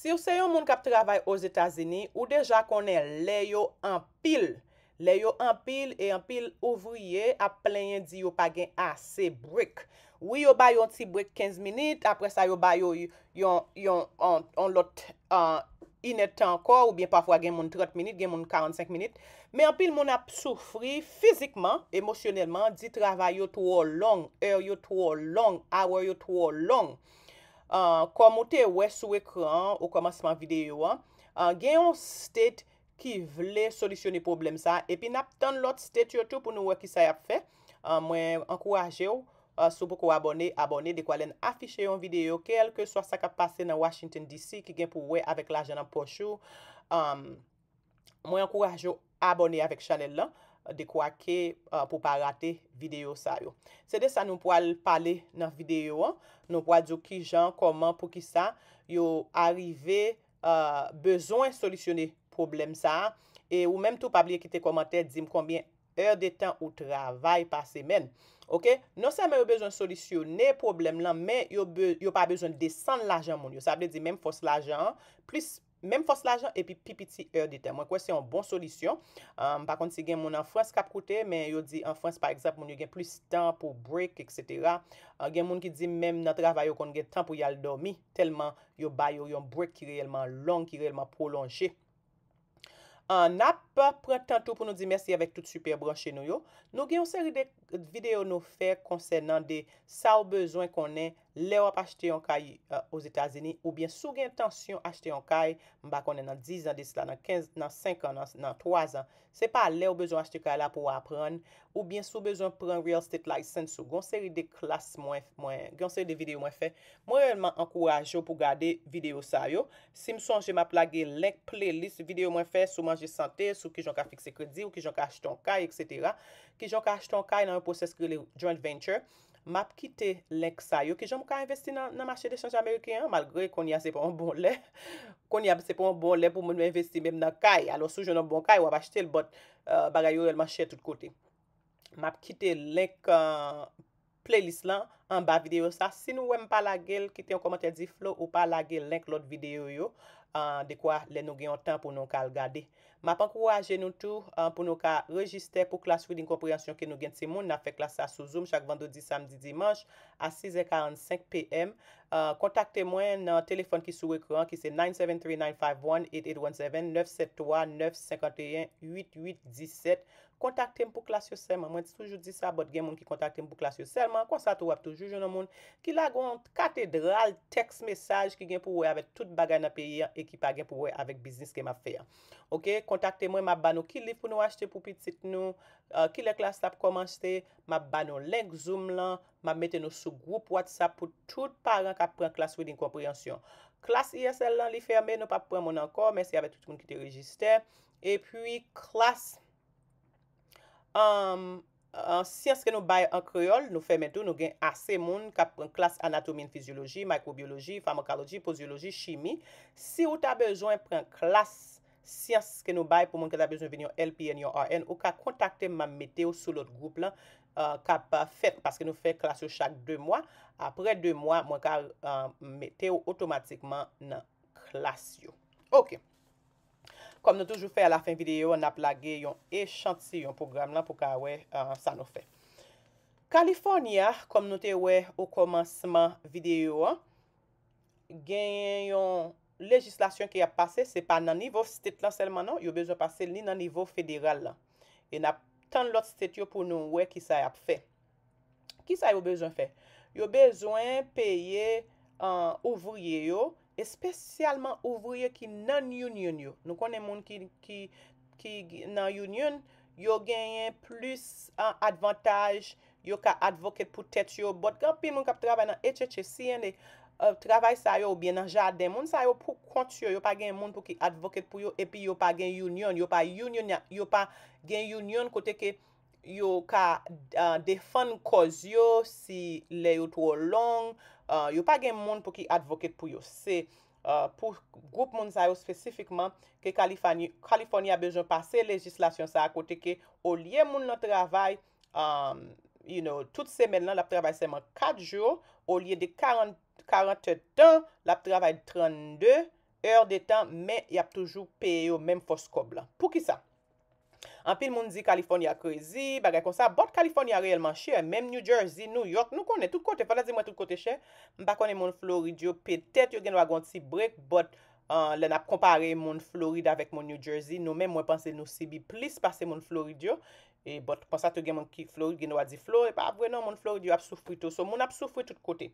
Si yo se yon moun kap travay o Zetasini, ou deja konen le yo an pil, le yo an pil e an pil ouvriye ap plenye di yo pa gen ase brik. Ou yo bayo ti brik 15 minit, apre sa yo bayo yon lot inet ankor ou bien pafwa gen moun 30 minit, gen moun 45 minit. Me an pil moun ap soufri fizikman, emosyonelman, di travay yo tou o long, er yo tou o long, awer yo tou o long. Komote we sou ekran ou komanseman videyo an, gen yon state ki vle solisyoni problem sa, epi nap ton lot state yotou pou nou we ki sa yap fe, euh, mwen ankouraje ou euh, sou pou kou abone, abone, dekwa len afishe yon videyo kelke, so sa kat pase nan Washington DC ki gen pou we avek la janan pochou, mwen ankouraje ou abone avek chanel lan. de kwa ke euh, pou pa rate videyo sa yo. Se de sa nou pou al pale nan videyo an, nou pou al diyo ki jan, koman pou ki sa, yo arive, euh, bezon solisyonne problem sa, e ou menm tou pa bli ekite komante, di m konbyen er de tan ou travay pa semen. Ok? Non se ame yo bezon solisyonne problem lan, men yo pa bezon desen l'ajan moun yo. Sa aple di menm fos l'ajan, plis, Mem fos la jan epi pipiti er di ten. Mwen kwen se yon bon solisyon. Par konti gen moun an frans kap koute. Men yo di an frans par ekzap moun yo gen plis tan pou break etc. Gen moun ki di men nan travay yo kon gen tan pou yal dormi. Telman yo bay yo yon break ki reyelman long, ki reyelman prolongye. An ap prentan tou pou nou di mersi avek tout super bronche nou yo. Nou gen yon seridek. videyo nou fè konsel nan de sa ou bezon konen lè wap achete yon kaj uh, ou zétazeni ou bien sou gen tansyon achete yon kaj mba konen nan 10 an, 10 an, 15 an, 5 an, 3 an. Se pa lè ou bezon achete yon kaj la pou apren ou bien sou bezon pren real estate license ou gonseri de klas mwen gonseri de videyo mwen fè. Mwen yon man ankouraj yo pou gade videyo sa yo si mson jè ma plage lèk playlist videyo mwen fè sou manje sante sou ki jon ka fikse kredi ou ki jon ka achete yon kaj et cetera. Ki jon ka achete yon kaj nan pou seskri le joint venture. Map kite lenk sa yo ki jom ka investi nan masye de chanche Amerike, malgre kon ya se pou an bon le. Kon ya se pou an bon le pou moun mwen investi mèm nan kay. Alo sou jounan bon kay, wap achete l bot bagay yo el masye tout kote. Map kite lenk Playlist lan, an ba video sa. Si nou wèm pa la gel, kitè yon komentèl di Flo ou pa la gel lèk lòt videyo yo. De kwa lè nou gen yon tan pou nou ka l'gade. Ma pankou aje nou tou pou nou ka rejistè pou klas fwi din kompryansyon ke nou gen tse moun. Na fè klas sa sou zoom chak vandodi, samdi, dimanj a 6h45pm. Kontakte mwen nan telefon ki sou ekran ki se 973-951-8817-973-951-8817. kontakte m pou klas yo selman, mwen soujou di sa, bot gen moun ki kontakte m pou klas yo selman, konsato wap toujou jounan moun, ki la gont katedral, teks, mesaj, ki gen pou wè avè tout bagay nan peyi, e ki pa gen pou wè avèk biznis ke ma fè ya. Ok, kontakte mwen, ma bano ki li pou nou achete pou pitit nou, euh, ki le klas tap komanche te, ma bano link zoom lan, ma mette nou sou group WhatsApp, pou tout paran kap pren klas wè din komprensyon. Klas ISL lan li fermè, nou pap pren moun ankor, mè si avè tout moun ki te rejiste, e An siyans ke nou bay an kriol, nou fe metou nou gen ase moun kap pren klas anatomin fizyologi, mikrobiologi, farmakologi, fosyologi, chimi. Si ou ta bejoun pren klas siyans ke nou bay pou moun ke ta bejoun venyon LPN, YORN, ou ka kontakte man meteo sou lot group la euh, kap euh, fet. Paske nou fe klas yo chak 2 mwa, apre 2 mwa mwen ka euh, meteo otomatikman nan klas yo. Ok. Kom nou toujou fè a la fin videyo, an ap lage yon echant si yon program lan pou ka wè euh, sa nou fè. Kaliforniya, kom nou te wè ou komanseman videyo an, genyen yon legislasyon ki ap pase, se pa nan nivou stet lan selman an, non, yo bezwen pase li nan nivou federal lan. E nap tan lot stet yo pou nou wè ki sa ap fè. Ki sa yo bezwen fè? Yo bezwen peye euh, ouvriye yo, Espesyalman ouvriye ki nan yun yun yo. Nou konen moun ki nan yun yun, yo genyen plus an advantage, yo ka advocate pou tèt yo. Bot kanpi moun kap trabay nan ECHC siyende, euh, trabay sa yo ou bienan jaden, moun sa yo pou kont yo, yo pa genyen moun pou ki advocate pou yo, epi yo pa gen yun yun, yo pa gen yun yun kote ke yo ka euh, defan koz yo, si le yo tou long, Euh, yo pa gen moun pou ki advoket pou yo. Se euh, pou group moun zayo spesifikman ke Kaliforni a bejoun pa se legislasyon sa akote ke ou liye moun nan travay, euh, you know, tout semen nan la travay seman 4 jyo, ou liye de 40 tan, la travay 32, er de tan, men yap toujou pe yo men fos kob lan. Pou ki sa? An pil moun di Kaliforniya krezi, bagay konsa. Bot Kaliforniya reyelman che, menm New Jersey, New York, nou konen tout kote. Fadla zi mwen tout kote che, mba konen moun Floridio. Petet yo genwa gwan si brek, bot lè nap kompare moun Floridia vek moun New Jersey. Nou men mwen panse nou si bi plis pase moun Floridio. E bot konsa tou gen moun Floridio genwa di Floridio. E A vwen nan moun Floridio ap soufri tout. So moun ap soufri tout kote.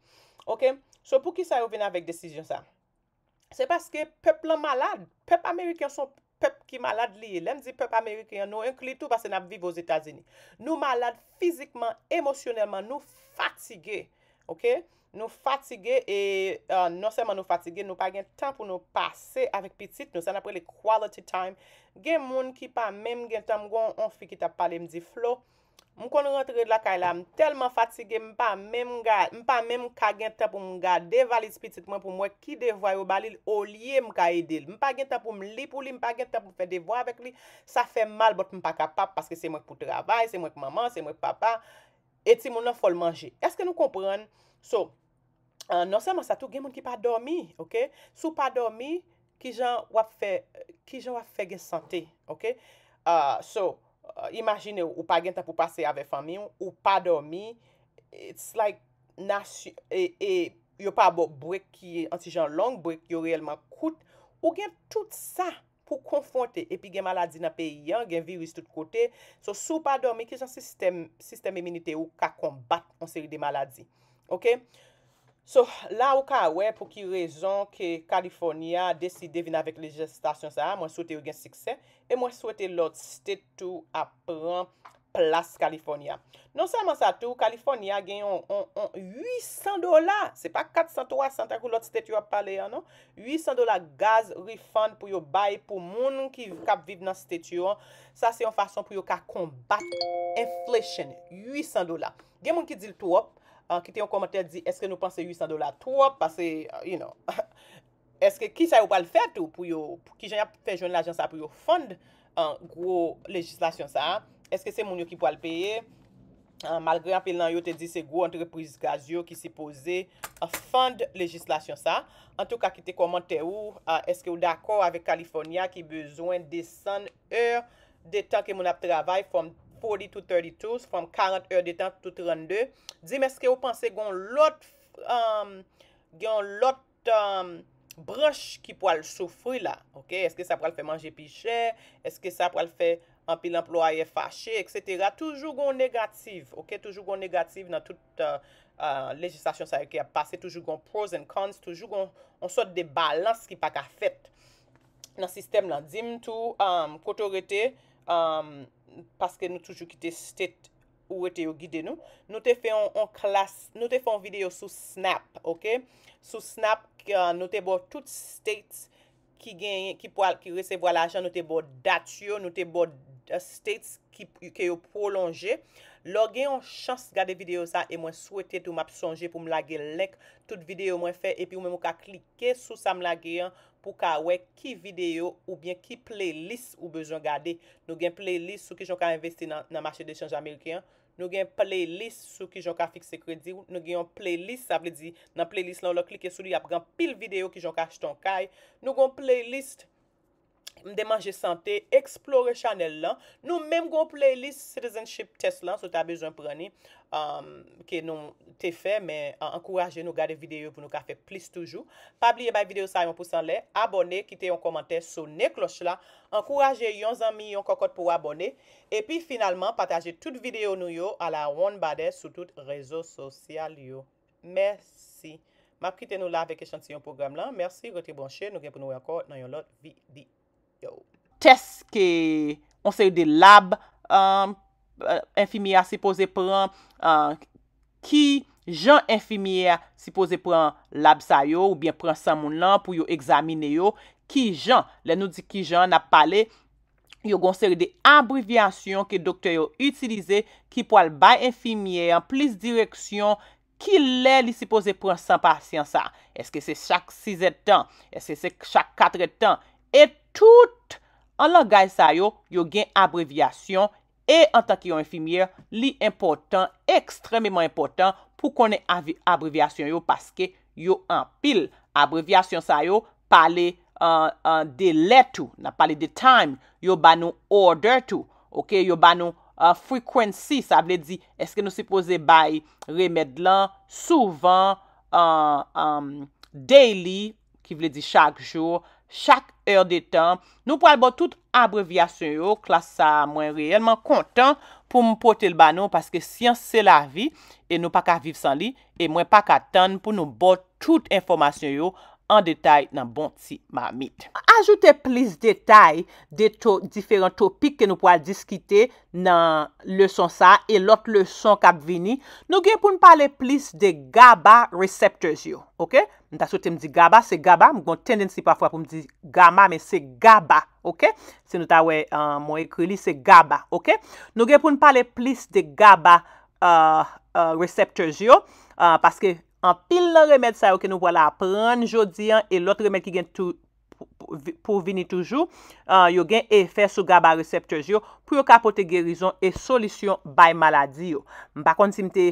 So pou ki sa yo ven avèk desisyon sa? Se paske pepl an malad, pepl Amerikyan son pep. pep ki malad liye, lèm di pep Amerikey an nou, enkli tou basen ap vive ou Zetazini. Nou malad fizikman, emosyonelman, nou fatige, nou fatige, euh, non nou seman nou fatige, nou pa gen tan pou nou pase avik pitit, nou seman apre le quality time, gen moun ki pa men gen tan mwen an fi ki tap pale mdi flo, Mwen kon rentre de la kay la, mwen telman fatige, mwen pa men mwen ga, mwen pa men mwen ka gen ta pou mwen ga devali spitit mwen pou mwen ki devali ou bali ou liye mwen ka edil. Mwen pa gen ta pou mwen li pou li, mwen pa gen ta pou fè devali avèk li, sa fè mal bot mwen pa kapap, paske se mwen pou travay, se mwen pou maman, se mwen pou papa, eti mwen nan fol manje. Eske nou kompren? So, euh, nan seman sa tou, gen mwen ki pa dormi, ok? Sou pa dormi, ki jan wap fè, ki jan wap fè gen sante, ok? Euh, so, Uh, imagine ou pa gen ta pou pase ave fami ou pa dormi, it's like yon e, e, pa bo brek ki anti jan long, brek yon reyelman kout, ou gen tout sa pou konfonte epi gen maladi na pe yon, gen virus tout kote. So sou pa dormi ki jan sistem iminite ou ka konbat konseri de maladi. So, la ou ka we pou ki rezon ki Kaliforniya deside vina vek legislasyon sa. Mwen souwete ou gen sikse. E mwen souwete lot state tou apren plas Kaliforniya. Non seman sa tou, Kaliforniya gen yon 800 dola. Se pa 400-300 akou lot state yon pale ya, non? 800 dola gaz refund pou yo bay pou moun nou ki kap viv nan state yon. Sa se yon fason pou yo ka kombat inflation. 800 dola. Gen moun ki dil tou ap. Ah, kite yon komentè di, eske nou panse 800 dola 3, parce, you know, eske ki sa yon pal fèt ou pou yo, ki jan ap pejoun l'ajansa pou yo fond gwo legislasyon sa, eske se moun yo ki pal peye, malgrè apel nan yo te di se gwo entreprise gaz yo ki se pose fond legislasyon sa, an tou ka kite komentè ou, eske ou d'akor avèk Kalifornia ki bezwen desan eur de tan ke moun ap travay fòm 10%. 40 to 32, from 40 heure de temps to 32. Dime, eske ou panse gwen lot, gwen lot broche ki pou al soufri la, ok, eske sa pral fè manje piche, eske sa pral fè anpil employe fache, et cetera, toujou gwen negatif, ok, toujou gwen negatif nan tout euh, euh, légistasyon sa yè ki a pase, toujou gwen pros and cons, toujou gwen on sot de balans ki pa ka fèt nan sistem lan. Dime, tou, koto um, rete, am, um, Paske nou toujou ki te stet ou ete yo gide nou. Nou te fe an videyo sou snap. Sou snap uh, nou te bo tout stet ki resevo al ajan nou te bo datyo. Nou te bo uh, stet ki yo prolongye. Lò gen yon chans gade videyo sa e mwen souwete tou map sonje pou m lage lek. Tout videyo mwen fe epi mwen mwen ka klike sou sa m lage yon. pou ka we ki video ou bien ki playlist ou bezon gade. Nou gen playlist sou ki jon ka investi nan Marche de Change Amerikyan. Nou gen playlist sou ki jon ka fikse kredi. Nou gen playlist, sa ple di, nan playlist la ou lo klike sou li ap gan pil video ki jon ka chiton kay. Nou gen playlist... Mde manje sante, eksplore chanel lan, nou menm goun playlist citizenship test lan, sou ta bezon preni, um, ke nou te fe, men ankoraje nou gade videyo pou nou ka fe plis toujou. Pabliye bay videyo sa yon pousan le, abone, kite yon komante sou ne kloch la, ankoraje yon zami, yon kokot pou abone, epi finalman, pataje tout videyo nou yo, ala ron bade, sou tout rezo sosyal yo. Mersi, ma kite nou la veke chansi yon program lan, mersi, gote bonche, nou gen pou nou akor nan yon lot videyo. test ke konser de lab um, uh, infimiye se pose pre uh, ki jan infimiye se pose pre lab sa yo ou bien pre san moun lan pou yo examine yo, ki jan le nou di ki jan na pale yo konser de abrivyasyon ke doktor yo utilize ki po al bay infimiye en plis direksyon ki le li se pose pre san pasyen sa, eske se chak 6 etan, eske se chak 4 etan, et Tout an langaj sa yo, yo gen abrevyasyon. E an tan ki yo enfimye, li important, ekstrememan important pou konen abrevyasyon yo. Paske yo an pil. Abrevyasyon sa yo, pale de letou. Na pale de time. Yo banou order tou. Yo banou uh, frequency. Sa vle di, eske nou se pose bay remèd lan? Souvan, daily, ki vle di chak joun. Chak er de tan, nou pou al bot tout abrevyasyon yo, klasa mwen reyelman kontan pou mwen pote l banon, paske siyan se la vi, e nou pa ka viv san li, e mwen pa ka tan pou nou bot tout informasyon yo, an detay nan bon si mamid. Ajoute plis detay de to, diferent topik ke nou po al diskite nan le son sa e lot le son kap vini. Nou gen pou n pale plis de gaba reseptors yo. Ok? Mwen ta sote mdi gaba, se gaba. Mwen kon tendensi pa fwa pou mdi gama, men se gaba. Ok? Se nou ta we mwen ekri li, se gaba. Ok? Nou gen pou n pale plis de gaba euh, euh, reseptors yo. Euh, Paske an pil la remèd sa yo ke nou wala apren jodi an, e lot remèd ki gen pou vini toujou, yo gen efè sou gaba reseptè jo, pou yo kapote gerizon e solisyon bay maladi yo. Mba konti si mte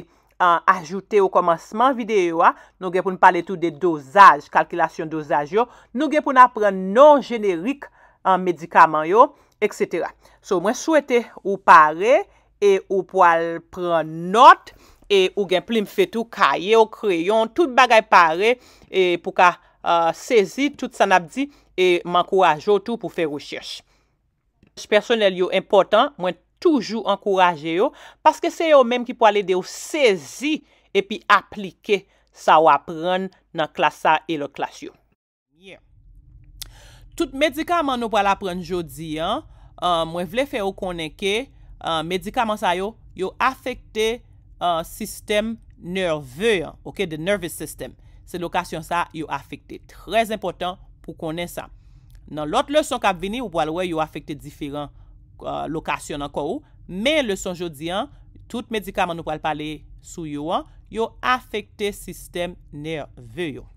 ajoute ou komanseman videyo a, nou gen pou nou pale tout de dosaj, kalkilasyon dosaj yo, nou gen pou nou apren non-jenérique an medikaman yo, etc. So mwen souwete ou pare, e ou pou al pren not, e ou gen plim fetou kaye ou kreyon tout bagay pare e pou ka sezi tout sanabdi e mankouraj yo tout pou fe rou chers. J personel yo important mwen toujou ankouraje yo paske se yo menm ki pou ale de yo sezi e pi aplike sa ou apren nan klasa e lo klas yo. Tout medikaman nou pou ale apren jodi mwen vle fe yo konenke medikaman sa yo yo afekte Sistem nerveyo Ok, the nervous system Se lokasyon sa yo afekte Trez impotant pou konen sa Nan lot le son kap vini, yo po alwe yo afekte Diferent lokasyon anko ou Men le son jodi an Tout medikaman nou po al pale sou yo Yo afekte sistem nerveyo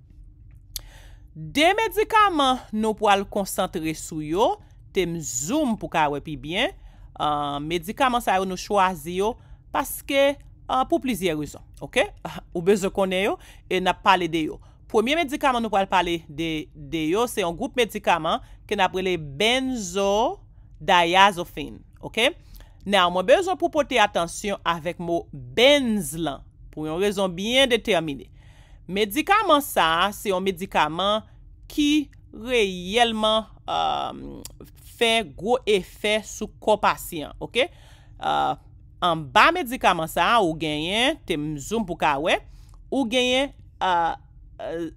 De medikaman Nou po al koncentre sou yo Tem zoom pou ka wepi bien Medikaman sa yo nou chwazi yo Paske Ah, pou plizye rizon, ok? Ou bezo konen yo, e nap pale de yo. Premier medikaman nou pal pale de yo, se yon goup medikaman, ke naprele benzo-diazofen, ok? Nan, mwen bezo pou pote atensyon avek mou benzlan, pou yon rezon bien determine. Medikaman sa, se yon medikaman ki reyelman euh, fè gwo efè sou kompasyon, ok? Ok? Euh, An ba medikaman sa ou genye temzoum pou ka we, ou genye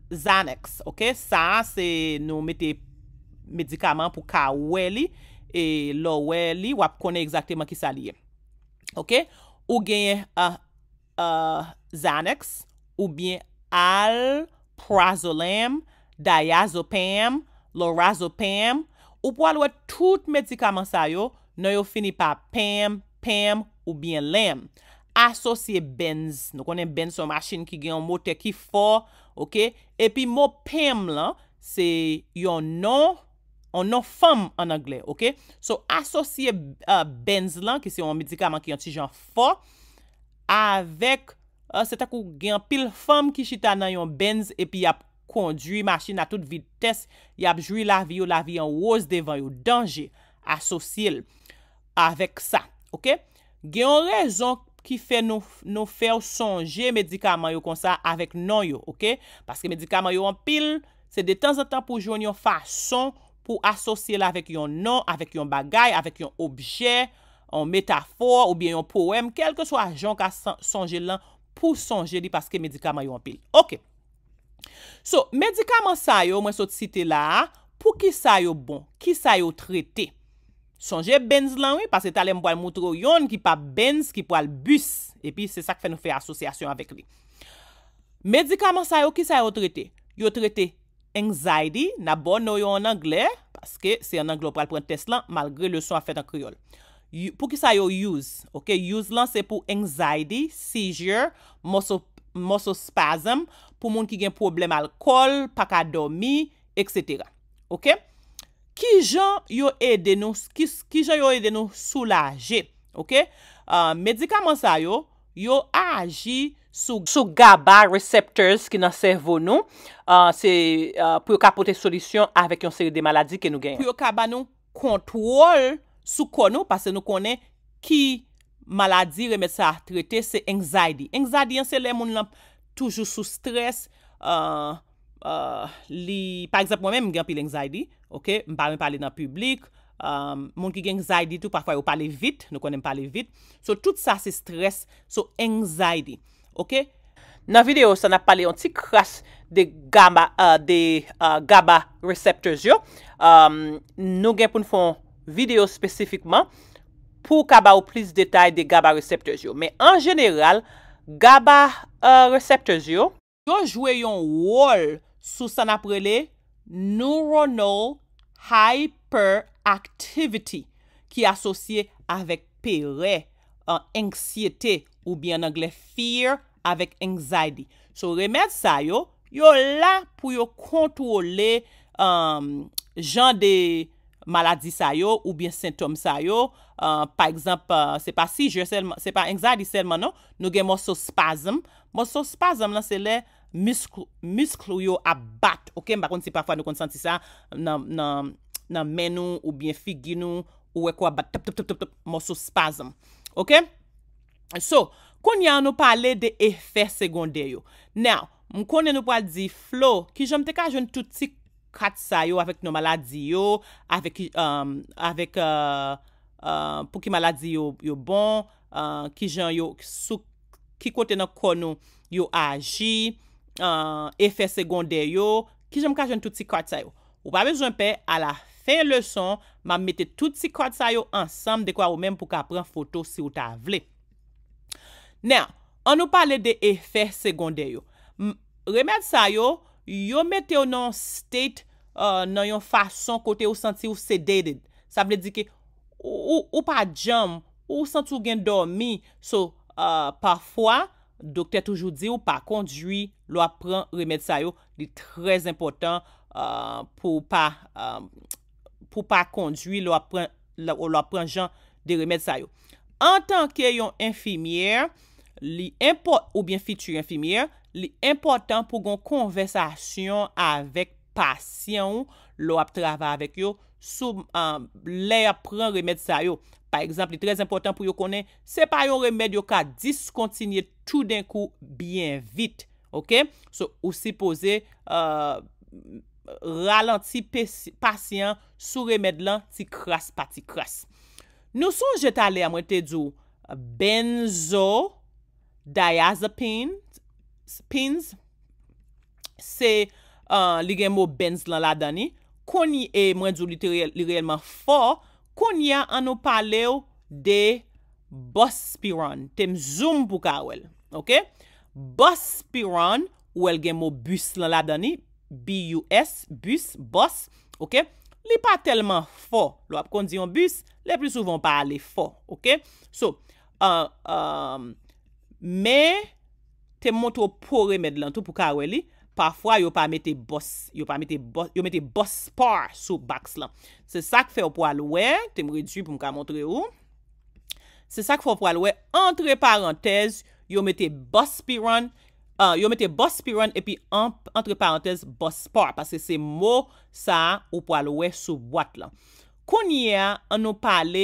Xanax. Ok, sa se nou me te medikaman pou ka we li, e lo we li wap kone egzakteman ki sa li ye. Ok, ou genye Xanax, ou bien Alprazolam, Diazopam, Lorazopam. Ou pou alwe tout medikaman sa yo, nou yo fini pa PAM, PAM, PAM. ou byen lèm, asosye benz, nou konen benz ou machin ki gen yon mote ki fò, ok epi mò pèm lan se yon non on non fòm an anglè, ok so asosye euh, benz lan ki se yon medikaman ki yon tijan fò avek se tak ou gen pil fòm ki chita nan yon benz epi yap kondri machin a tout vitès yap jwi la vi ou la vi an wos devan yon danje asosye avek sa, ok gen yon rezon ki fè nou fè ou sonje medikaman yo konsa avèk nan yo, ok? Paske medikaman yo an pil, se de tan zan tan pou joun yon fason pou asosye la avèk yon nan, avèk yon bagay, avèk yon objè, yon metafor ou bien yon poèm, kelke sou ajon ka sonje lan pou sonje li paske medikaman yo an pil, ok? So, medikaman sa yo, mwen sot site la, pou ki sa yo bon, ki sa yo trete? Sonje benz lan wè, pasè talè mbo al moutro yon ki pa benz ki po al bus. E pi, se sak fè nou fè asosyasyon avèk li. Medikaman sa yo, ki sa yo trète? Yo trète anxiety, nabò nou yo an anglè, pasè se an anglè ou pral pran test lan, malgrè le son a fèt an kriol. Po ki sa yo use? Ok, use lan se pou anxiety, seizure, muscle spasm, pou moun ki gen problem al kol, pakadomi, etc. Ok? Ok? Ki jan yo e de nou sou la je? Medikaman sa yo, yo aji sou gaba receptors ki nan servon nou. Uh, se uh, pou yo kapote solisyon avek yon seri de maladi ke nou gen. Pou yo kaba nou kontrol sou kon nou. Pase nou konen ki maladi reme sa trete se anxiety. Anxiety anse le moun nan toujou sou stres. Anxiety anse le moun nan toujou sou stres. Euh, li, pa eksept mwen men m gen pi l'anxiety, ok, m parmen pale nan publik, euh, moun ki gen anxiety tou, pa kwa yo pale vit, nou konen pale vit, so tout sa se stres, so anxiety, ok. Nan video, sa na pale yon ti kras de gaba, de gaba reseptors yo, nou gen pou n fon video spesifikman, pou kaba ou plis detay de gaba reseptors yo, men an general, gaba euh, reseptors yo, yo jwe yon wall, Sou san aprele neuronal hyperactivity ki asosye avek pere, ansyete ou bien angle fear avek anxiety. Sou remèd sa yo, yo la pou yo kontrole um, jan de maladi sa yo ou bien sintom sa yo. Uh, par exemple, uh, se pa si, se pa anxiety selmano, non? nou gen moso spasm. Moso spasm lan se le... misklo yo abat ok, mbakon si pafwa nou konsanti sa nan men nou ou bien figi nou, ou ekwa abat tap tap tap tap tap, mwoso spasm ok, so konye an nou pale de efe segonde yo now, mkonye nou pale di flow, ki jan mte ka joun touti katsa yo avek nou maladi yo avek um, avek uh, uh, pou ki maladi yo bon uh, ki jan yo sou ki kote nan kon yo aji Euh, efe segonde yo Ki jom kajen touti kwa tsa yo Ou pa vezon pe, ala fe le son Ma mette touti kwa tsa yo Ensam dekwa ou menm pou ka pren foto Si ou ta vle Nè, an nou pale de efe segonde yo Remed sa yo Yo mette euh, ou nan state Nan yon fason Kote ou senti ou sedated Sa vle di ke ou pa jom Ou senti ou gen dormi So, euh, pafwa Dokte toujou di ou pa kondwi lwa pren remèd sa yo, li trez impotant euh, pou pa kondwi lwa pren jan de remèd sa yo. En tanke yon infimièr, li impotant pou gon konvesasyon avèk pasyon lwa travè avèk yo sou euh, lè pren remèd sa yo. pa ekzamp li trez impotant pou yo konen, se pa yon remed yo ka diskontinye tou den kou byen vit. Ok? So, ou si pose euh, ralant si pasyen sou remed lan ti kras pa ti kras. Nou son jet ale a mwen te djou benzo diazepin spins se euh, li genmou benzo lan la dani. Koni e mwen djou li reyelman fòr Konya an nou pale ou de BUS PIRAN. Tem zoom pou ka wel. Ok? BUS PIRAN ou el genmou BUS lan la dani. B-U-S, BUS, BUS. Ok? Li pa telman fo. Lo ap kon diyon BUS, li ap li souvan pale fo. Ok? So, uh, um, me tem moutou pore med lan tou pou ka wel li. Parfwa yo pa mette BOS, yo mette BOS SPAR sou baks la. Se sak fe ou po alowe, te mwri dsu pou mka montre ou. Se sak fe ou po alowe, entre parantez, yo mette BOS SPIRON, euh, yo mette BOS SPIRON epi entre parantez BOS SPAR. Pase se mo sa ou po alowe sou vwot la. Konye an nou pale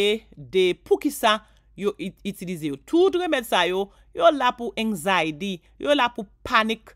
de pou ki sa yo itilize yo. Tout remèd sa yo, yo la pou anxiety, yo la pou panik.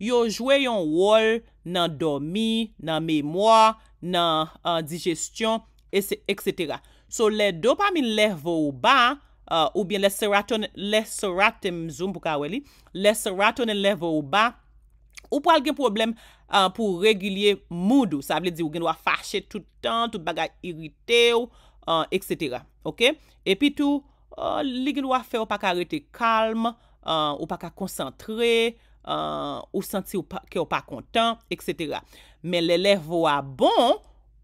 Yo jwe yon wol nan domi, nan memoa, nan digestyon, et se, et se tera. So le dopamin leve ou ba, euh, ou bien le seraton, le seraton mzoum pou ka we li, le seraton en leve ou ba, ou euh, pou alge problem pou regilye moudou. Sa vle di ou genwa fache toutan, tout bagay irite ou, euh, et se tera. E pi tou, li genwa fe ou pa ka rete kalm, ou pa ka konsantre, Euh, ou senti ke ou pa kontan, etc. Men le lev ou a bon,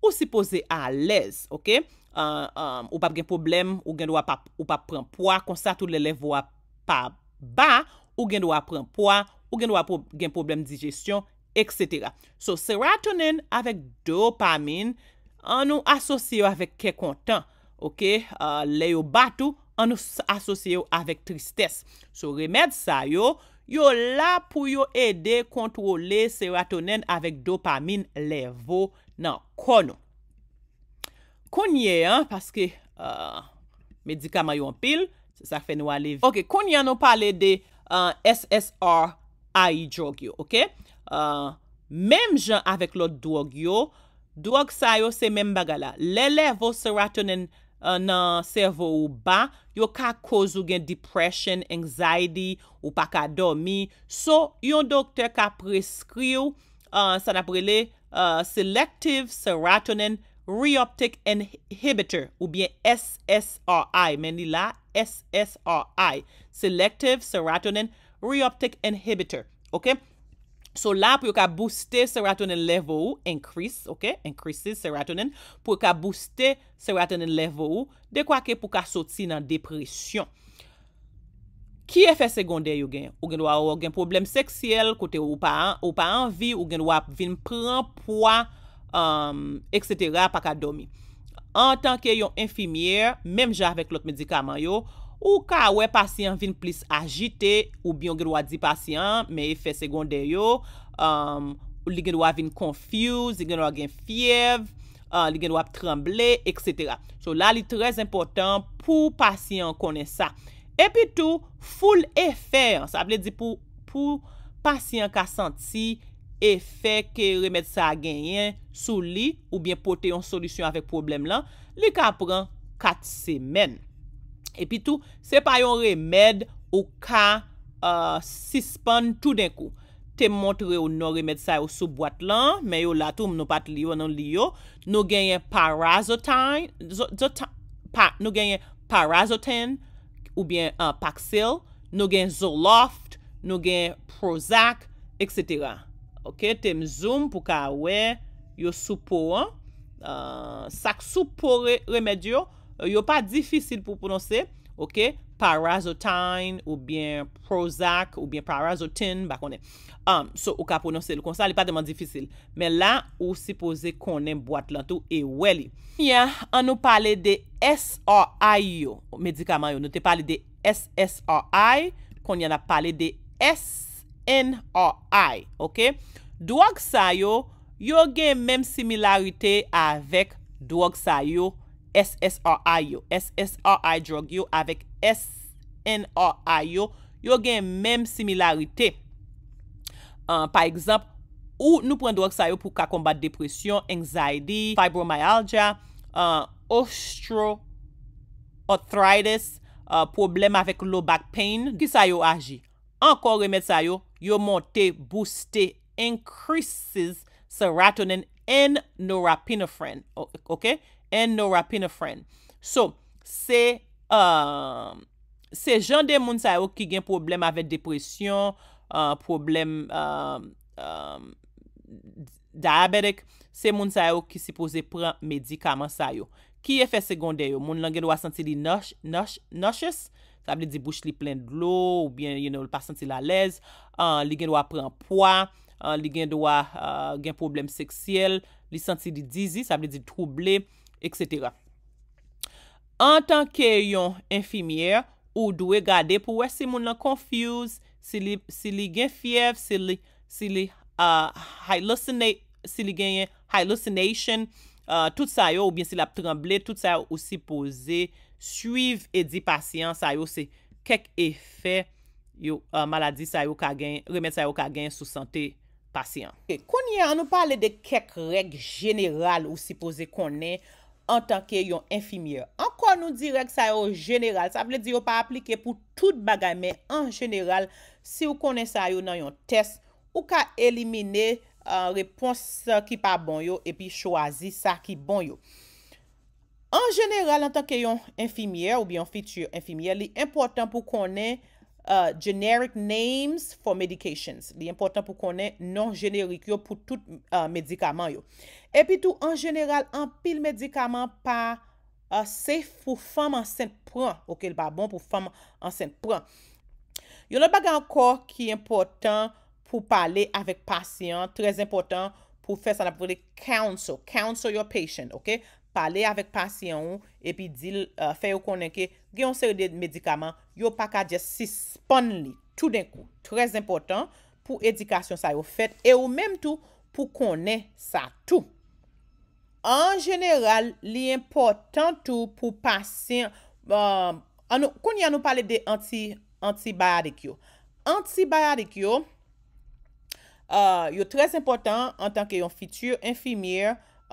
ou si pose a lez, ok? Euh, euh, ou pa gen problem, ou gen do a pa pren poa, konsa tou le lev ou a pa ba, ou gen do a pren poa, ou gen do a gen problem digestyon, etc. So serotonin avek dopamin an nou asosye ou avek ke kontan, ok? Le yo batou, an nou asosye yo avèk tristès. So, remèd sa yo, yo la pou yo ede kontrole serotonen avèk dopamin levo nan konon. Konye, an, paske, euh, medikama yo an pil, se sa fen wale. Ok, konye an nou pale de euh, SSRI drug yo, ok? Mem jan avèk lot drug yo, drug sa yo se mem bagala. Le levo serotonen, Euh, nan servou ba, yo ka kozu gen depresyon, anzaydi, ou pa ka domi. So, yon doktor ka preskri ou, euh, sa naprele, euh, Selective Serotonin Reoptic Inhibitor, ou bien SSRI, men li la, SSRI, Selective Serotonin Reoptic Inhibitor, okey? So la pou yo ka booste serotonin level ou, increase, ok, increases serotonin, pou yo ka booste serotonin level ou, dekwa ke pou ka soti nan depresyon. Ki efek sekonde yo gen? Ou gen wap wap gen problem seksyel, kote ou pa anvi, ou gen wap vin pran poa, um, eksetera, pa ka domi. an tanke yon infimièr, mèm jè avèk lòt mèdikaman yo, ou ka wè pasyen vin plis agite, ou byon gen wè di pasyen, mè efè segonde yo, um, li gen wè vin konfuse, li gen wè gen fiev, uh, li gen wè tremble, etc. So, la li trez impotant pou pasyen konè sa. E pi tou, foul efè, sa ap lè di pou pasyen ka santi E fe ke remèd sa genyen sou li ou bien pote yon solisyon avek problem lan, li ka pran kat semen. E pi tou, se pa yon remèd ou ka sispan tou denkou. Te montre yon remèd sa yon sou boat lan, men yon latoum nou pat liyo nan liyo, nou genyen parazotan ou bien paxil, nou genyen zoloft, nou genyen prozac, etc. ok, tem zoom pou ka we yo soupo an euh, sak soupo remedi yo euh, yo pa difisil pou pou non se ok, parazotine ou bien prozac ou bien parazotin, bak konen um, so ou ka pou non se, kon sa li pa deman difisil men la, ou si pose konen boat lan tou e we li ya, an nou pale de S-R-I yo medikaman yo, nou te pale de S-S-R-I kon yana pale de S N-R-I, ok? Drog sa yo, yo gen menm similarite avek Drog sa yo, S-S-R-I yo. S-S-R-I drog yo avek S-N-R-I yo. Yo gen menm similarite. Par ekzamp, ou nou pren drog sa yo pou ka kombat depresyon, Anxiety, fibromyalgia, Ostro-arthritis, Problem avek low back pain. Ki sa yo aji? Ankor remet sa yo. yo monte, booste, increases serotonin en norapinefren. Ok? En norapinefren. So, um, se jan de moun sa yo ki gen problem avet depresyon, uh, problem um, um, diabetik, se moun sa yo ki se pose premedikaman sa yo. Ki efek segonde yo? Moun langen wasanti di nosh, nosh, noshes? sa vle di bouch li plen d'lo, ou bien yon ou li pa senti la lez, euh, li gen do a pren poa, euh, li gen do a euh, gen problem seksyel, li senti di dizi, sa vle di trouble, etc. En tanke yon infimiè, ou dwe gade pou wè si moun lan konfuse, si li gen fiev, si li gen yon hallucination, tout sa yo ou bien si la tremble, tout sa yo ou si pose, Suiv e di pasyant sa yo se kek efè yo maladi sa yo ka gen, remèd sa yo ka gen sou sante pasyant. Konye an nou pale de kek reg jeneral ou sipoze konen an tanke yon enfimye. Ankon nou di reg sa yo jeneral, sa ple di yo pa aplike pou tout bagay men an jeneral. Si ou konen sa yo nan yon test, ou ka elimine euh, repons ki pa bon yo epi chwazi sa ki bon yo. An jeneral, an tanke yon infimier ou bi yon fitur infimier, li importan pou konen euh, generic names for medications. Li importan pou konen non-generic yo pou tout euh, medikaman yo. Epi tou an jeneral, an pil medikaman pa euh, se pou fam ansen pran. Ok, li ba bon pou fam ansen pran. Yo lè baga ankor ki importan pou pale avèk pasyon. Trèz importan pou fè san aprele counsel. Counsel your patient, ok? pale avèk pasyen ou, epi dil, euh, fè yo konen ke, gen yon seri de medikaman, yo pakadje si spon li, tout denkou, tres importan, pou edikasyon sa yo fet, e yo menm tou, pou konen sa tou. An jeneral, li importan tou, pou pasyen, euh, kon yon nou pale de anti-barikyo. Anti-barikyo, yo euh, tres importan, an tanke yon fitur, infimir,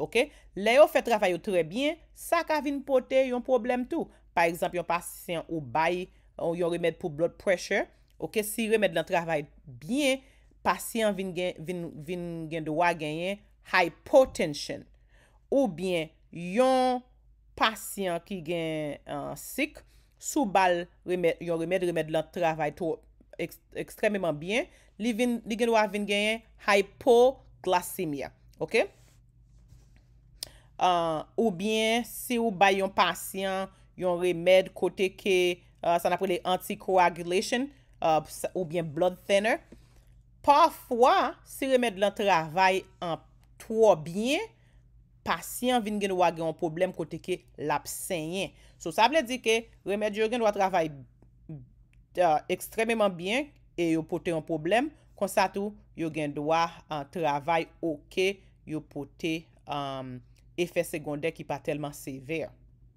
Ok, le yo fe travay yo trebyen, sa ka vin pote yon problem tou. Par exemple, yon pasyen ou bay yon remèd pou blood pressure. Ok, si remèd lan travay bien, pasyen vin gen do a genyen hypotension. Ou bien, yon pasyen ki gen euh, sick, sou bal yon remèd, remèd lan travay tou ekstremèman bien. Li gen do a vin genyen hypoglasemia. Ok, ok. Euh, ou bien, si ou bay yon pasyon, yon remèd kote ke, euh, san apre le anti-coagulation, euh, ou bien blood thinner. Parfwa, si remèd lan travay an toa bien, pasyon vin gen wage yon problem kote ke lap senyen. So, sa ble di ke, remèd yo gen wage travay ekstrememan bien, e yo pote yon problem, konsatu, yo gen wage travay oke yo pote yon problem. Um, efè sekondè ki pa telman sever.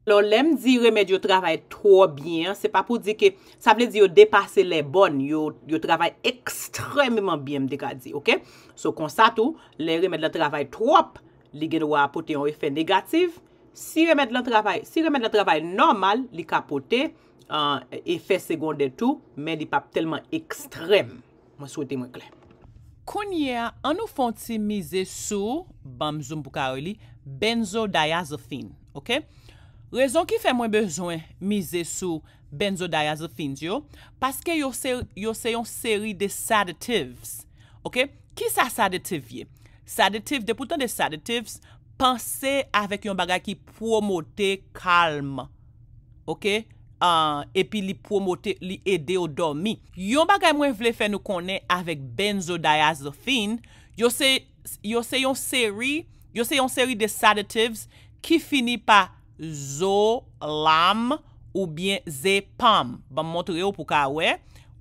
Lò, lèm di remèd yo travay tro bien, se pa pou di ke sa ble di yo depase lè bon, yo travay ekstremèman bien mdekadi, ok? So, konsatu, lè remèd lè travay trop, li gen wapote yon efè negatif, si remèd lè travay, si remèd lè travay normal, li kapote euh, efè sekondè tou, men di pa telman ekstrem. Mwen souwete mwen kle. Kounye, an nou fonti mize sou, bam zoom pou kaoli, Benzodiazephin, ok? Rezon ki fè mwen bezwen mize sou benzodiazephin, yo? Paske yo se yon seri de sadatives, ok? Ki sa saditivye? Saditiv, depoutan de saditiv, panse avèk yon bagay ki promote kalm, ok? Uh, e pi li promote, li ede yo domi. Yon bagay mwen vle fè nou konen avèk benzodiazephin, yo se yon seri, Yo se yon seri de sedatives ki fini pa zo, lam ou bien ze, pam. Ba mwontre yo pou ka we.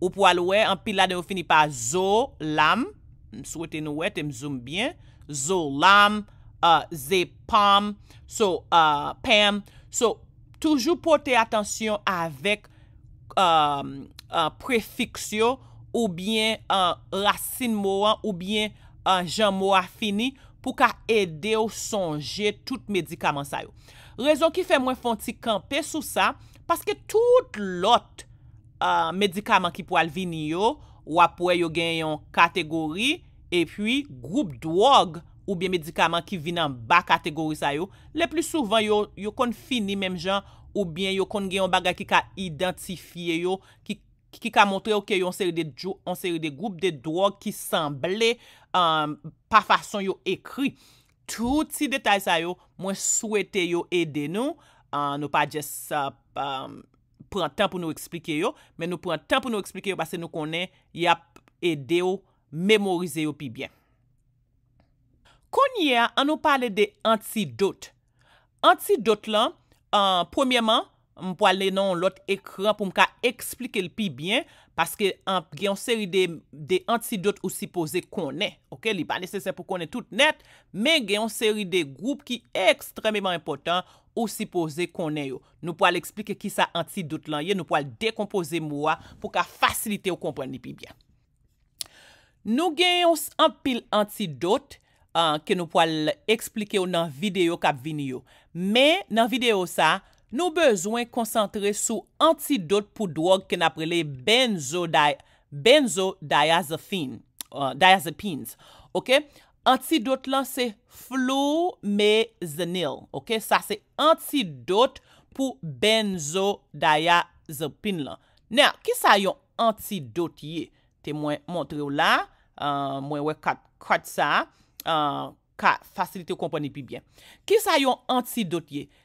Ou pou alwe, an pilade yo fini pa zo, lam. M souwete nou we, te m zoom bien. Zo, lam, ze, pam. So, pam. So, toujou pote atensyon avek prefiksyo ou bien rassin mwa ou bien jan mwa fini. pou ka ede ou sonje tout medikaman sa yo. Rezon ki fe mwen fon ti kampe sou sa, paske tout lot medikaman ki pou al vini yo, wapwe yo gen yon kategori, e pwi group drug ou bien medikaman ki vini an ba kategori sa yo, le pli souvan yo kon fini menm jan, ou bien yo kon gen yon bagay ki ka identifiye yo, ki ka montre yo ke yon seri de group de drug ki sanble, Um, pa fason yo ekri. Tout si detay sa yo, mwen souwete yo ede nou, uh, nou pa jes uh, um, pran tan pou nou eksplike yo, men nou pran tan pou nou eksplike yo, basen nou konen yap ede yo, memorize yo pi bien. Konye, an nou pale de anti-dot. Anti-dot lan, uh, premierman, Mwen pou ale nan lot ekran pou mka eksplike li pi byen Paske gen yon seri de antidote ou sipoze konen Ok, li ba nesesen pou konen tout net Men gen yon seri de group ki ekstrememan impotant Ou sipoze konen yo Nou pou ale eksplike ki sa antidote lan ye Nou pou ale dekompose mwa pou ka fasilite ou kompren li pi byen Nou gen yon ampil antidote Ke nou pou ale eksplike yo nan videyo kap vini yo Men nan videyo sa mwen Nou bezwen konsantre sou antidote pou drog ke naprele benzodiazepine. Euh, antidote lan se flou me zanil. Ok, sa se antidote pou benzodiazepine lan. Nè, ki sa yon antidote ye? Te mwen montre ou la, euh, mwen we kat sa, euh, ka fasilite ou komponi pi byen. Ki sa yon antidote ye?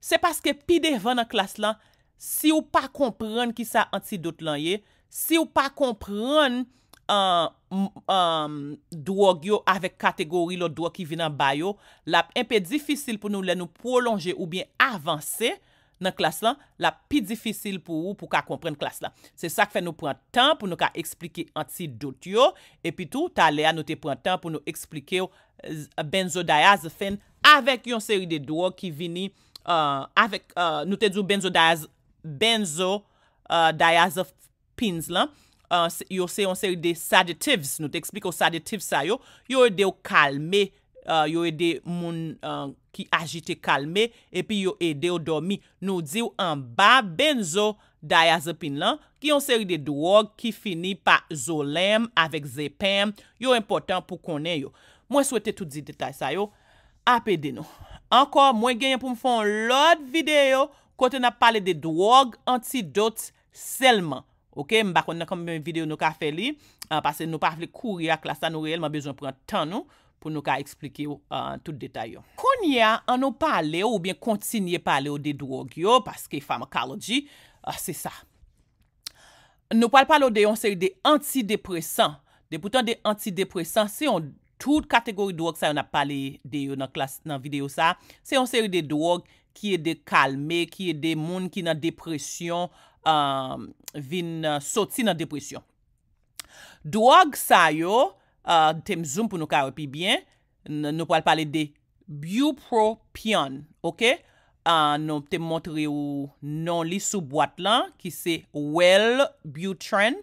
Se paske pi devan nan klas lan, si ou pa kompren ki sa antidote lan ye, si ou pa kompren euh, euh, drogyo avek kategori lo dro ki vi nan bayo, lap en pe difisil pou nou le nou prolonje ou bien avanse nan klas lan, lap pi difisil pou ou pou ka kompren klas lan. Se sak fe nou pran tan pou nou ka eksplike antidote yo, e pi tou ta le anote pran tan pou nou eksplike yo euh, benzodayaz fen avek yon seri de dro ki vini Euh, euh, nou te djou benzo diazepins euh, lan, yo se yon seri de sedatives, nou te ekspliko sedatives sa yo, yo e de yo kalme, yo e de moun ki agite kalme, epi yo e de yo dormi, nou diyo an ba benzo diazepins lan, ki yon seri de dwog ki fini pa zolem, avek zepem, yo important pou konen yo. Mwen souwete tout di detay sa yo, apede nou. Anko, mwen genye pou mfon lot videyo kote na pale de drog, antidote, selman. Ok, mbak, mwen akombe mwen videyo nou ka fe li, anpase ah, nou pa fle kouri a klasa nou reyelman bezon pren tan nou, pou nou ka eksplike yo an ah, tout detay yo. Konye an nou pale yo ou bien kontinye pale yo de drog yo, paske pharmacology, ah, se sa. Nou pale pale yo de yon seri de antidepressant. De boutan de antidepressant, se yon... Tout kategori drog sa yo na pale de yo nan videyo sa, se yon seri de drog ki e de kalme, ki e de moun ki nan depresyon, vin uh, sotsi nan depresyon. Drog sa yo, uh, tem zoom pou nou kawe pi bien, nou pale pale de bupropion. Ok, nou te montre ou nan li sou boat lan ki se well butren,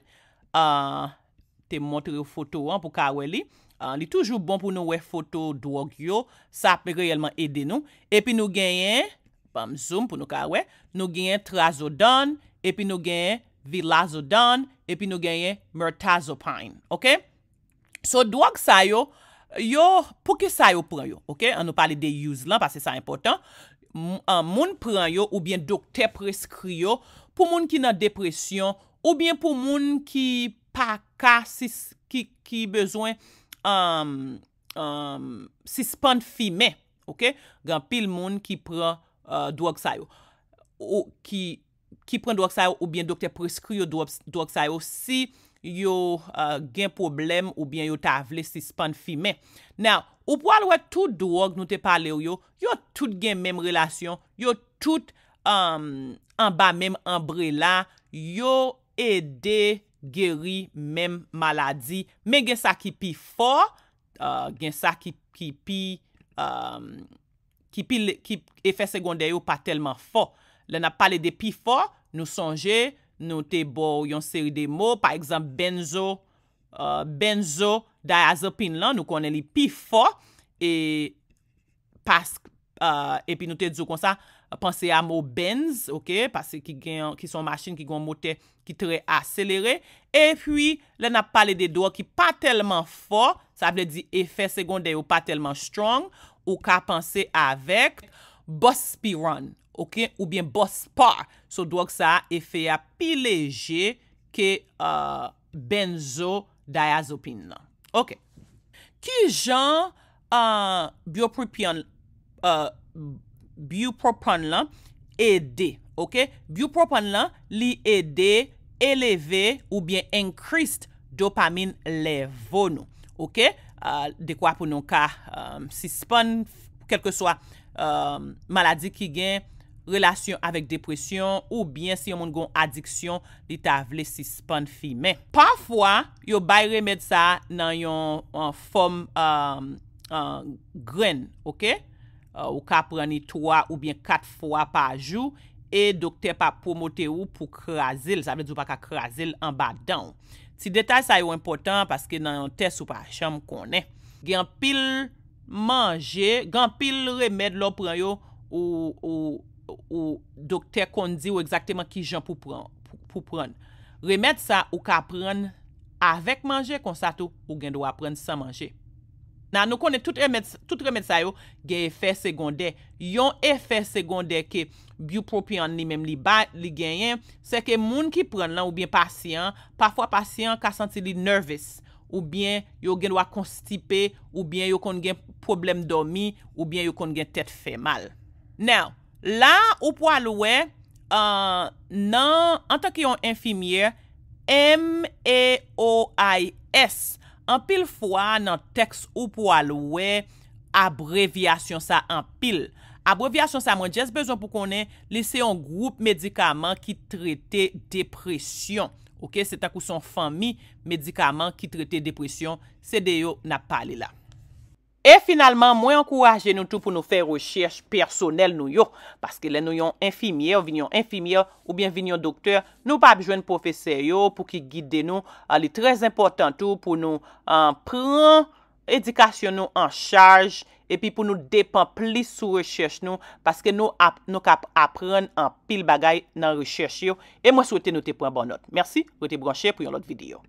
te montre ou foto an pou kawe li. Ah, li toujou bon pou nou we foto drug yo, sa pe reyelman ede nou, epi nou genyen bam zoom pou nou ka we, nou genyen trazodon, epi nou genyen vilazodon, epi nou genyen mirtazopine, ok so drug sa yo yo pou ke sa yo pren yo an nou pali de use lan, pa se sa impotant moun pren yo ou bien dokte preskri yo pou moun ki nan depresyon ou bien pou moun ki pakasis, ki bezwen si span fime, ok? Gan pil moun ki pren uh, drog sayo. Ki pren drog sayo ou bien dokte preskri yo drog sayo si yo uh, gen problem ou bien yo ta avle si span fime. Nou, ou po alwe tout drog nou te pale yo, yo tout gen menm relasyon, yo tout en um, ba menm enbrela, yo ede Geri, mem, maladi. Men gen sa ki pi fo, euh, gen sa ki pi euh, efek segonde yo pa telman fo. Le na pale de pi fo, nou sonje, nou te bo yon seri de mo. Par exemple, benzo, euh, benzo, diazepin lan, nou konen li pi fo. E pi nou te dzou konsa. Pense a mou benz, ok? Pase ki son machin ki gwen mote ki tre a selere. E pwi, lè na pale de doa ki pa telman fò, sa ble di efè segonde ou pa telman strong, ou ka pense avek bospiron, ok? Ou bien bospar. So, doa ki sa efè ya pi leje ki uh, benzo diazopin nan. Ok. Ki jan uh, biopripion e uh, Bupropan lan ede, okey? Bupropan lan li ede, eleve ou bien enkrist dopamin le vonou, okey? De kwa pou nou ka si spon, kelke swa maladi ki gen relasyon avek depresyon ou bien si yon moun gon adiksyon li ta vle si spon fi men. Parfwa, yo bay remed sa nan yon uh, fom um, uh, gren, okey? Euh, ou ka preni 3 ou bien 4 fwa pa jou, e dokter pa promote ou pou krasil, sa men djou pa ka krasil an ba don. Ti detay sa yo important, paske nan yon test ou pa chanm konen. Gen pil manje, gen pil remed lo preyo, ou dokter kon di ou ekzakteman ki jan pou prene. Remed sa ou ka prene avèk manje, konsato ou gen dwa prene san manje. Nan nou konen tout remèd sa yo gen efèr segondè. Yon efèr segondè ke biopropion li men li genyen, se ke moun ki pren lan ou bien pasyen, pafwa pasyen ka senti li nervous, ou bien yo gen wak konstipe, ou bien yo kon gen problem domi, ou bien yo kon gen tèt fè mal. Nan, la ou po alowe, euh, nan, an tan ki yon infimier, M-E-O-I-S. M-E-O-I-S. An pil fwa nan teks ou pou alowe, abrevyasyon sa an pil. Abrevyasyon sa mwen jese bezon pou konen lese yon group medikaman ki trete depresyon. Ok, se tak ou son fami, medikaman ki trete depresyon, se deyo na pali la. E finalman, mwen ankouraje nou tou pou nou fè rechèche personel nou yo. Paske lè nou yon infimiè, ou vin yon infimiè, ou bin vin yon doktèr, nou pa abjwen professeur yo pou ki guide nou. A ah, li trèz important tou pou nou anpran, ah, edikasyon nou anchaj, e pi pou nou depan pli sou rechèche nou. Paske nou kap apran an pil bagay nan rechèche yo. E mwen souwete nou te pran bonot. Mersi, nou te branchè pou yon lot videyo.